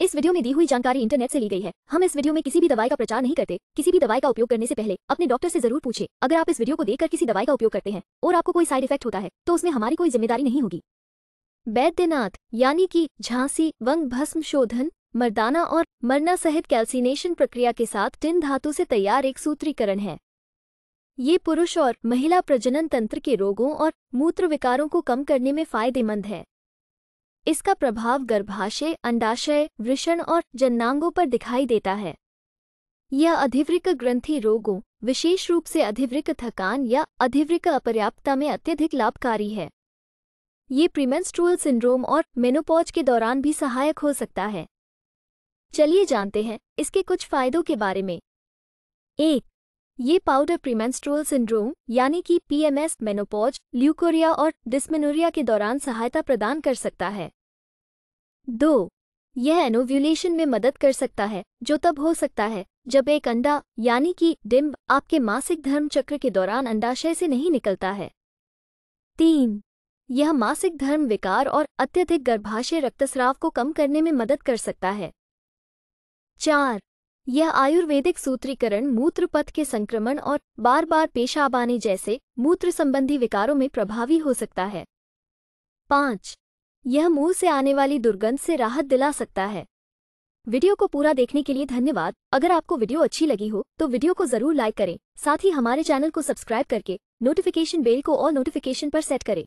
इस वीडियो में दी हुई जानकारी इंटरनेट से ली गई है हम इस वीडियो में किसी भी दवाई का प्रचार नहीं करते किसी भी दवाई का उपयोग करने से पहले अपने डॉक्टर से जरूर पूछे अगर आप इस वीडियो को देखकर किसी दवाई का उपयोग करते हैं और आपको कोई साइड इफेक्ट होता है तो उसमें हमारी कोई जिम्मेदारी नहीं होगी बैद्यनाथ यानी कि झांसी वंग भस्म शोधन मर्दाना और मरना सहित कैल्सिनेशन प्रक्रिया के साथ टिन धातु से तैयार एक सूत्रीकरण है ये पुरुष और महिला प्रजनन तंत्र के रोगों और मूत्र विकारों को कम करने में फायदेमंद है इसका प्रभाव गर्भाशय अंडाशय वृषण और जन्नांगों पर दिखाई देता है यह अधिवृक ग्रंथि रोगों विशेष रूप से अधिवृक थकान या अधिवृक अपर्याप्तता में अत्यधिक लाभकारी है ये प्रीमेंस्ट्रुअल सिंड्रोम और मेनोपॉज के दौरान भी सहायक हो सकता है चलिए जानते हैं इसके कुछ फायदों के बारे में एक ये पाउडर प्रीमेंस्ट्रोल सिंड्रोम यानी कि पीएमएस मेनोपॉज ल्यूकोरिया और डिस्मेनोरिया के दौरान सहायता प्रदान कर सकता है दो यह एनोव्यूलेशन में मदद कर सकता है जो तब हो सकता है जब एक अंडा यानी कि डिम्ब आपके मासिक धर्म चक्र के दौरान अंडाशय से नहीं निकलता है तीन यह मासिक धर्म विकार और अत्यधिक गर्भाशय रक्तस्राव को कम करने में मदद कर सकता है चार यह आयुर्वेदिक सूत्रीकरण मूत्र पथ के संक्रमण और बार बार पेशाब आने जैसे मूत्र संबंधी विकारों में प्रभावी हो सकता है पाँच यह मुंह से आने वाली दुर्गंध से राहत दिला सकता है वीडियो को पूरा देखने के लिए धन्यवाद अगर आपको वीडियो अच्छी लगी हो तो वीडियो को जरूर लाइक करें साथ ही हमारे चैनल को सब्सक्राइब करके नोटिफिकेशन बेल को और नोटिफिकेशन पर सेट करें